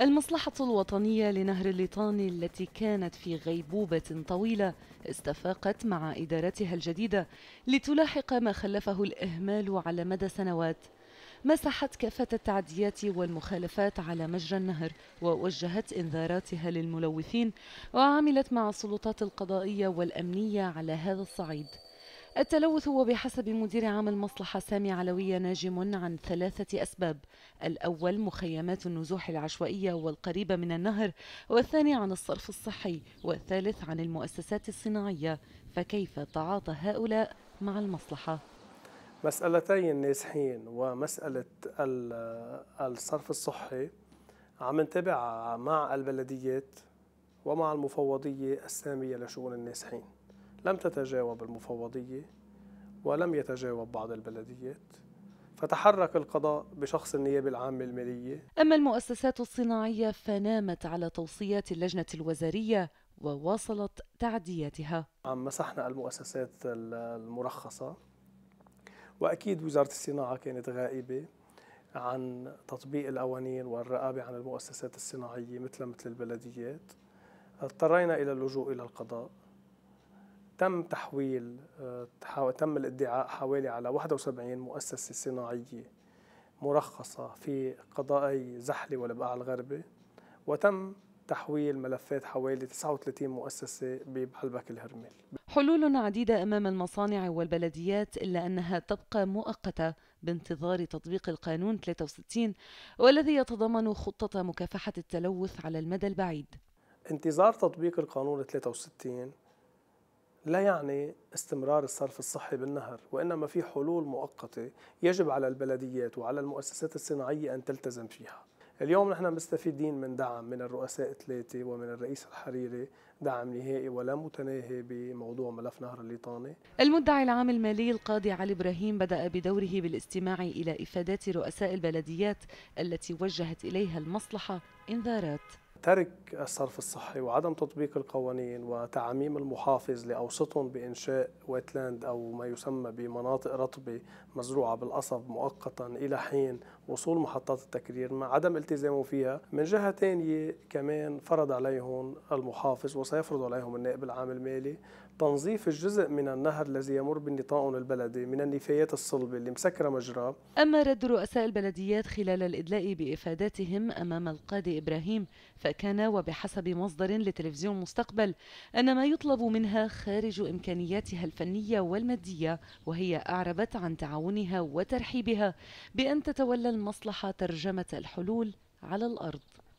المصلحة الوطنية لنهر الليطان التي كانت في غيبوبة طويلة استفاقت مع إدارتها الجديدة لتلاحق ما خلفه الإهمال على مدى سنوات مسحت كافة التعديات والمخالفات على مجرى النهر ووجهت إنذاراتها للملوثين وعملت مع السلطات القضائية والأمنية على هذا الصعيد التلوث هو بحسب مدير عام المصلحة سامي علوية ناجم عن ثلاثة أسباب الأول مخيمات النزوح العشوائية والقريبة من النهر والثاني عن الصرف الصحي والثالث عن المؤسسات الصناعية فكيف تعاطى هؤلاء مع المصلحة؟ مسألتي النازحين ومسألة آه، الصرف الصحي عم نتابع مع البلديات ومع المفوضية السامية لشؤون النازحين لم تتجاوب المفوضية ولم يتجاوب بعض البلديات فتحرك القضاء بشخص النيابة العامة المالية أما المؤسسات الصناعية فنامت على توصيات اللجنة الوزارية وواصلت تعدياتها عم مسحنا المؤسسات المرخصة وأكيد وزارة الصناعة كانت غائبة عن تطبيق القوانين والرقابة عن المؤسسات الصناعية مثل مثل البلديات اضطرينا إلى اللجوء إلى القضاء تم تحويل آه، تم الادعاء حوالي على 71 مؤسسة صناعية مرخصة في قضائي زحلة والبقاع الغربي وتم تحويل ملفات حوالي 39 مؤسسة بحلبك الهرمي حلول عديدة أمام المصانع والبلديات إلا أنها تبقى مؤقتة بانتظار تطبيق القانون 63 والذي يتضمن خطة مكافحة التلوث على المدى البعيد انتظار تطبيق القانون 63 لا يعني استمرار الصرف الصحي بالنهر وإنما في حلول مؤقتة يجب على البلديات وعلى المؤسسات الصناعية أن تلتزم فيها اليوم نحن مستفيدين من دعم من الرؤساء الثلاثة ومن الرئيس الحريري دعم نهائي ولا متناهي بموضوع ملف نهر الليطاني المدعي العام المالي القاضي علي إبراهيم بدأ بدوره بالاستماع إلى إفادات رؤساء البلديات التي وجهت إليها المصلحة إنذارات ترك الصرف الصحي وعدم تطبيق القوانين وتعميم المحافظ لأوسطهم بإنشاء ويتلاند أو ما يسمى بمناطق رطبة مزروعة بالقصب مؤقتا إلى حين وصول محطات التكرير مع عدم التزامه فيها من جهة ثانية كمان فرض عليهم المحافظ وسيفرض عليهم النائب العام المالي تنظيف الجزء من النهر الذي يمر بالنطاق البلدي من النفايات الصلبة اللي مسكرة مجراه أما رد رؤساء البلديات خلال الإدلاء بإفاداتهم أمام القاضي إبراهيم ف فكان وبحسب مصدر لتلفزيون مستقبل أن ما يطلب منها خارج إمكانياتها الفنية والمادية وهي أعربت عن تعاونها وترحيبها بأن تتولى المصلحة ترجمة الحلول على الأرض